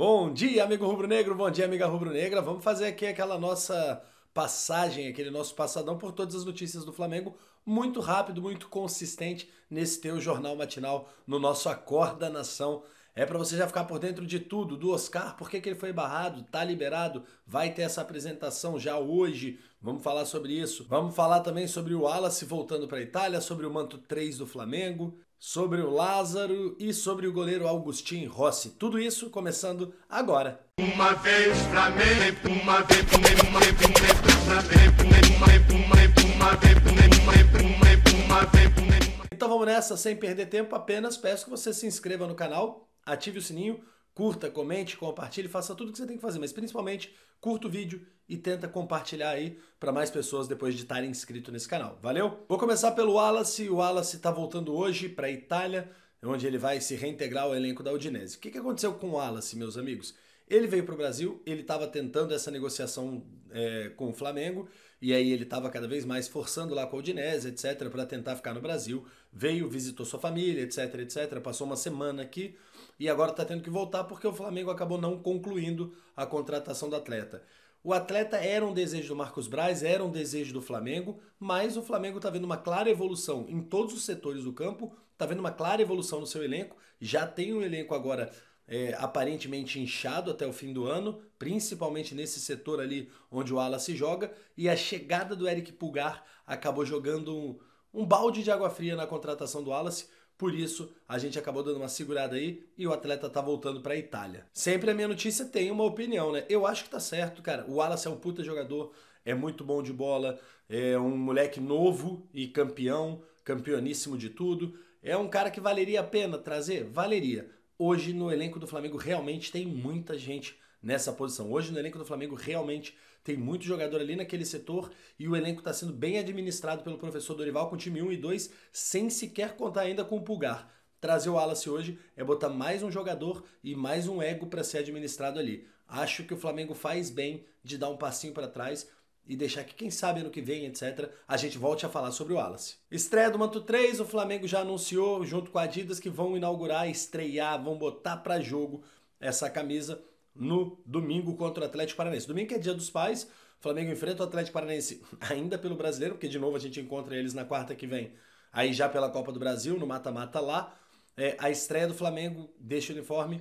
Bom dia, amigo rubro-negro, bom dia, amiga rubro-negra. Vamos fazer aqui aquela nossa passagem, aquele nosso passadão por todas as notícias do Flamengo, muito rápido, muito consistente nesse teu jornal matinal, no nosso Acorda Nação é para você já ficar por dentro de tudo, do Oscar, por que, que ele foi barrado, tá liberado, vai ter essa apresentação já hoje, vamos falar sobre isso. Vamos falar também sobre o Wallace voltando para a Itália, sobre o manto 3 do Flamengo, sobre o Lázaro e sobre o goleiro Augustin Rossi. Tudo isso começando agora. Uma vez Flamengo, uma vez Flamengo, uma vez Flamengo, uma vez Flamengo, uma vez Flamengo, uma vez Flamengo, uma vez Flamengo, uma vez Flamengo. Então vamos nessa, sem perder tempo, apenas peço que você se inscreva no canal, ative o sininho, curta, comente, compartilhe, faça tudo o que você tem que fazer, mas principalmente curta o vídeo e tenta compartilhar aí para mais pessoas depois de estarem inscritos nesse canal. Valeu? Vou começar pelo Wallace. O Wallace está voltando hoje para a Itália, onde ele vai se reintegrar ao elenco da Udinese. O que, que aconteceu com o Wallace, meus amigos? Ele veio para o Brasil, ele estava tentando essa negociação é, com o Flamengo e aí ele estava cada vez mais forçando lá com a Odinésia, etc, para tentar ficar no Brasil. Veio, visitou sua família, etc, etc, passou uma semana aqui e agora está tendo que voltar porque o Flamengo acabou não concluindo a contratação do atleta. O atleta era um desejo do Marcos Braz, era um desejo do Flamengo, mas o Flamengo está vendo uma clara evolução em todos os setores do campo, está vendo uma clara evolução no seu elenco, já tem um elenco agora é, aparentemente inchado até o fim do ano, principalmente nesse setor ali onde o ala se joga, e a chegada do Eric Pulgar acabou jogando um, um balde de água fria na contratação do Wallace, por isso a gente acabou dando uma segurada aí e o atleta tá voltando para a Itália. Sempre a minha notícia tem uma opinião, né? Eu acho que tá certo, cara. O Wallace é um puta jogador, é muito bom de bola, é um moleque novo e campeão, campeoníssimo de tudo. É um cara que valeria a pena trazer? Valeria. Hoje no elenco do Flamengo realmente tem muita gente nessa posição. Hoje no elenco do Flamengo realmente tem muito jogador ali naquele setor e o elenco está sendo bem administrado pelo professor Dorival com time 1 e 2, sem sequer contar ainda com o Pulgar. Trazer o Wallace hoje é botar mais um jogador e mais um ego para ser administrado ali. Acho que o Flamengo faz bem de dar um passinho para trás e deixar que, quem sabe, ano que vem, etc., a gente volte a falar sobre o Wallace. Estreia do Manto 3, o Flamengo já anunciou, junto com a Adidas, que vão inaugurar, estrear, vão botar para jogo essa camisa no domingo contra o Atlético Paranaense. Domingo que é dia dos pais, o Flamengo enfrenta o Atlético Paranaense ainda pelo brasileiro, porque de novo a gente encontra eles na quarta que vem, aí já pela Copa do Brasil, no mata-mata lá. É, a estreia do Flamengo deixa o uniforme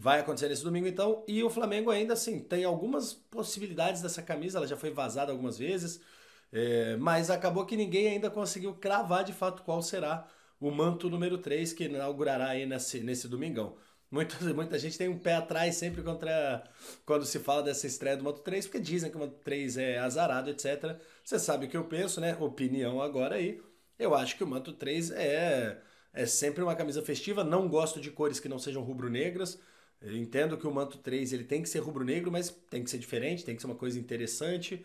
Vai acontecer nesse domingo, então. E o Flamengo ainda, assim, tem algumas possibilidades dessa camisa. Ela já foi vazada algumas vezes. É, mas acabou que ninguém ainda conseguiu cravar de fato qual será o manto número 3 que inaugurará aí nesse, nesse domingão. Muita, muita gente tem um pé atrás sempre contra quando se fala dessa estreia do Manto 3, porque dizem que o Manto 3 é azarado, etc. Você sabe o que eu penso, né? Opinião agora aí. Eu acho que o Manto 3 é, é sempre uma camisa festiva. Não gosto de cores que não sejam rubro-negras. Eu entendo que o manto 3 ele tem que ser rubro-negro, mas tem que ser diferente, tem que ser uma coisa interessante,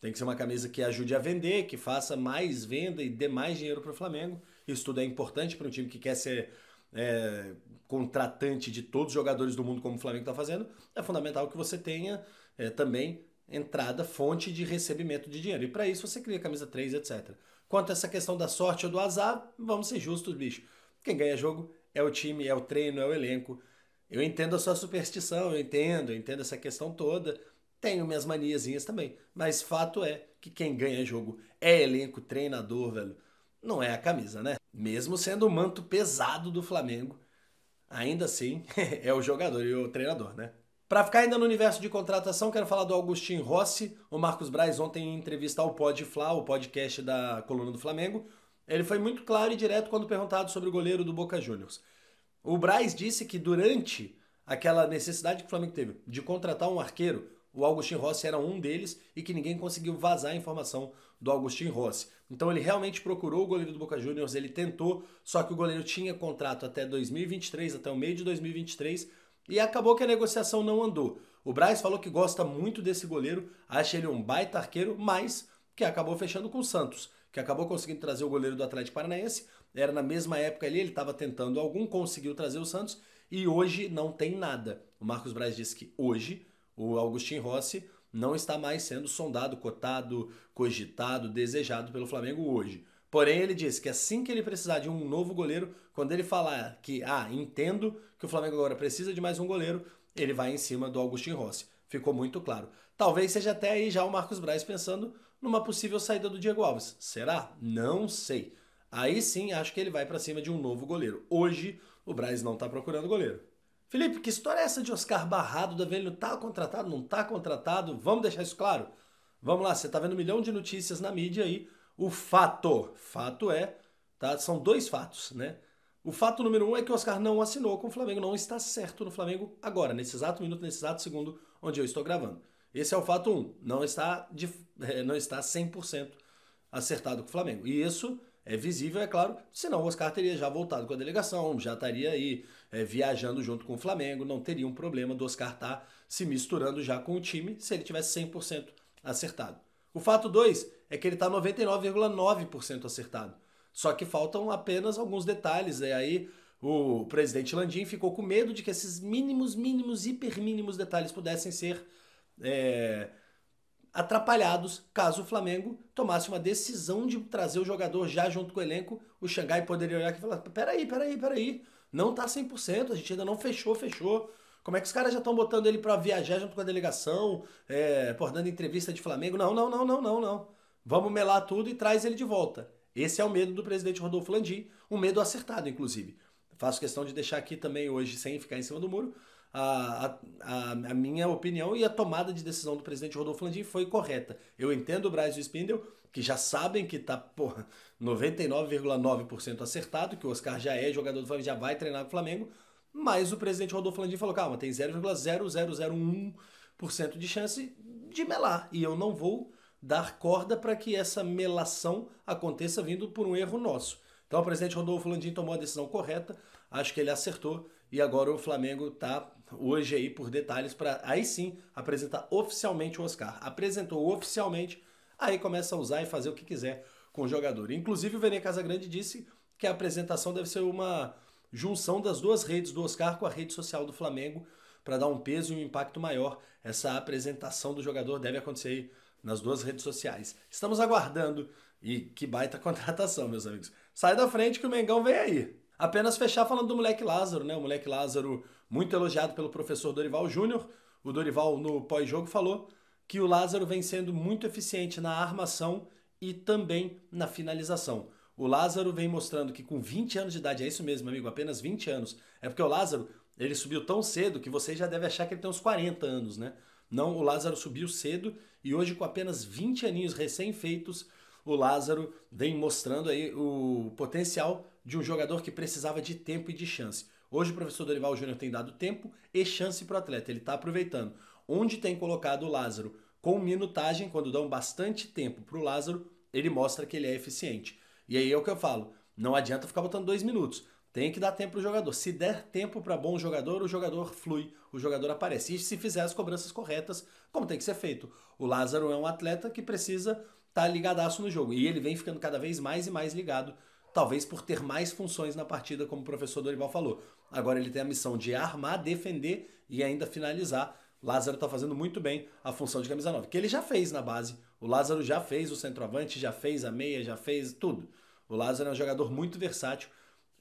tem que ser uma camisa que ajude a vender, que faça mais venda e dê mais dinheiro para o Flamengo. Isso tudo é importante para um time que quer ser é, contratante de todos os jogadores do mundo, como o Flamengo está fazendo. É fundamental que você tenha é, também entrada, fonte de recebimento de dinheiro. E para isso você cria a camisa 3, etc. Quanto a essa questão da sorte ou do azar, vamos ser justos, bicho. Quem ganha jogo é o time, é o treino, é o elenco eu entendo a sua superstição, eu entendo, eu entendo essa questão toda. Tenho minhas maniazinhas também. Mas fato é que quem ganha jogo é elenco, treinador, velho. Não é a camisa, né? Mesmo sendo o manto pesado do Flamengo, ainda assim é o jogador e o treinador, né? Para ficar ainda no universo de contratação, quero falar do Augustin Rossi. O Marcos Braz, ontem em entrevista ao Pod Fla, o podcast da coluna do Flamengo, ele foi muito claro e direto quando perguntado sobre o goleiro do Boca Juniors. O Braz disse que durante aquela necessidade que o Flamengo teve de contratar um arqueiro, o Augustin Rossi era um deles e que ninguém conseguiu vazar a informação do Augustin Rossi. Então ele realmente procurou o goleiro do Boca Juniors, ele tentou, só que o goleiro tinha contrato até 2023, até o meio de 2023, e acabou que a negociação não andou. O Braz falou que gosta muito desse goleiro, acha ele um baita arqueiro, mas que acabou fechando com o Santos que acabou conseguindo trazer o goleiro do Atlético Paranaense. Era na mesma época ali, ele estava tentando algum, conseguiu trazer o Santos e hoje não tem nada. O Marcos Braz disse que hoje o Agostinho Rossi não está mais sendo sondado, cotado, cogitado, desejado pelo Flamengo hoje. Porém, ele disse que assim que ele precisar de um novo goleiro, quando ele falar que, ah, entendo que o Flamengo agora precisa de mais um goleiro, ele vai em cima do Agostinho Rossi. Ficou muito claro. Talvez seja até aí já o Marcos Braz pensando numa possível saída do Diego Alves. Será? Não sei. Aí sim, acho que ele vai para cima de um novo goleiro. Hoje, o Braz não está procurando goleiro. Felipe, que história é essa de Oscar barrado? da velho tá contratado, não tá contratado? Vamos deixar isso claro? Vamos lá, você tá vendo um milhão de notícias na mídia aí. O fato, fato é, tá? São dois fatos, né? O fato número um é que o Oscar não assinou com o Flamengo, não está certo no Flamengo agora, nesse exato minuto, nesse exato segundo onde eu estou gravando. Esse é o fato 1. Um, não está, de, é, não está 100% acertado com o Flamengo. E isso é visível, é claro, senão o Oscar teria já voltado com a delegação, já estaria aí é, viajando junto com o Flamengo, não teria um problema do Oscar estar tá se misturando já com o time se ele tivesse 100% acertado. O fato 2 é que ele está 99,9% acertado. Só que faltam apenas alguns detalhes. E é aí o presidente Landim ficou com medo de que esses mínimos, mínimos, hiper mínimos detalhes pudessem ser é, atrapalhados caso o Flamengo tomasse uma decisão de trazer o jogador já junto com o elenco. O Xangai poderia olhar aqui e falar: peraí, peraí, peraí, não tá 100%, a gente ainda não fechou, fechou. Como é que os caras já estão botando ele para viajar junto com a delegação, é, por dando entrevista de Flamengo? Não, não, não, não, não, não. Vamos melar tudo e traz ele de volta. Esse é o medo do presidente Rodolfo Landim, um medo acertado, inclusive. Faço questão de deixar aqui também hoje, sem ficar em cima do muro, a, a, a, minha opinião e a tomada de decisão do presidente Rodolfo Landim foi correta. Eu entendo o Braz e o Spindel, que já sabem que tá, 99,9% acertado, que o Oscar já é jogador do Flamengo, já vai treinar com o Flamengo, mas o presidente Rodolfo Landim falou, calma, tem 0,0001% de chance de melar, e eu não vou dar corda para que essa melação aconteça vindo por um erro nosso. Então o presidente Rodolfo Landim tomou a decisão correta, acho que ele acertou. E agora o Flamengo tá hoje aí por detalhes para aí sim apresentar oficialmente o Oscar. Apresentou oficialmente, aí começa a usar e fazer o que quiser com o jogador. Inclusive o Vene Casagrande disse que a apresentação deve ser uma junção das duas redes do Oscar com a rede social do Flamengo para dar um peso e um impacto maior. Essa apresentação do jogador deve acontecer aí nas duas redes sociais. Estamos aguardando e que baita contratação, meus amigos. Sai da frente que o Mengão vem aí. Apenas fechar falando do moleque Lázaro, né? O moleque Lázaro, muito elogiado pelo professor Dorival Júnior. O Dorival, no pós-jogo, falou que o Lázaro vem sendo muito eficiente na armação e também na finalização. O Lázaro vem mostrando que com 20 anos de idade, é isso mesmo, amigo, apenas 20 anos. É porque o Lázaro, ele subiu tão cedo que você já deve achar que ele tem uns 40 anos, né? Não, o Lázaro subiu cedo e hoje com apenas 20 aninhos recém-feitos, o Lázaro vem mostrando aí o potencial de um jogador que precisava de tempo e de chance. Hoje o professor Dorival Júnior tem dado tempo e chance para o atleta, ele está aproveitando. Onde tem colocado o Lázaro com minutagem, quando dão bastante tempo para o Lázaro, ele mostra que ele é eficiente. E aí é o que eu falo, não adianta ficar botando dois minutos. Tem que dar tempo para o jogador. Se der tempo para bom jogador, o jogador flui, o jogador aparece. E se fizer as cobranças corretas, como tem que ser feito. O Lázaro é um atleta que precisa tá ligadaço no jogo. E ele vem ficando cada vez mais e mais ligado, talvez por ter mais funções na partida, como o professor Dorival falou. Agora ele tem a missão de armar, defender e ainda finalizar. Lázaro tá fazendo muito bem a função de camisa 9, que ele já fez na base. O Lázaro já fez o centroavante, já fez a meia, já fez tudo. O Lázaro é um jogador muito versátil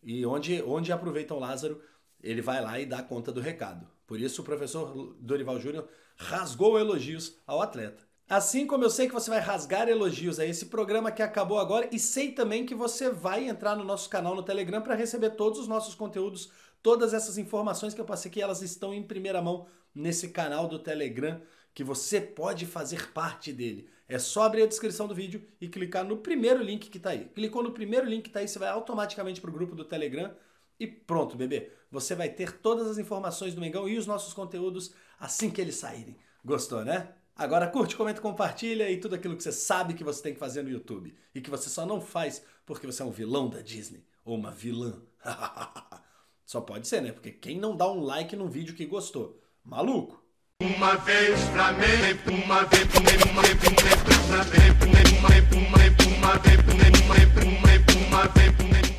e onde, onde aproveitam o Lázaro, ele vai lá e dá conta do recado. Por isso, o professor Dorival Júnior rasgou elogios ao atleta. Assim como eu sei que você vai rasgar elogios a esse programa que acabou agora e sei também que você vai entrar no nosso canal no Telegram para receber todos os nossos conteúdos, todas essas informações que eu passei aqui, elas estão em primeira mão nesse canal do Telegram que você pode fazer parte dele. É só abrir a descrição do vídeo e clicar no primeiro link que está aí. Clicou no primeiro link que está aí, você vai automaticamente para o grupo do Telegram e pronto, bebê. Você vai ter todas as informações do Mengão e os nossos conteúdos assim que eles saírem. Gostou, né? Agora curte, comenta, compartilha e tudo aquilo que você sabe que você tem que fazer no YouTube e que você só não faz porque você é um vilão da Disney ou uma vilã. só pode ser, né? Porque quem não dá um like no vídeo que gostou? Maluco! Uma vez pra mim, uma vez pra mim, uma vez pra mim, uma vez pra mim, uma vez pra mim, uma vez pra mim, uma vez pra mim, uma vez pra mim, uma vez pra mim.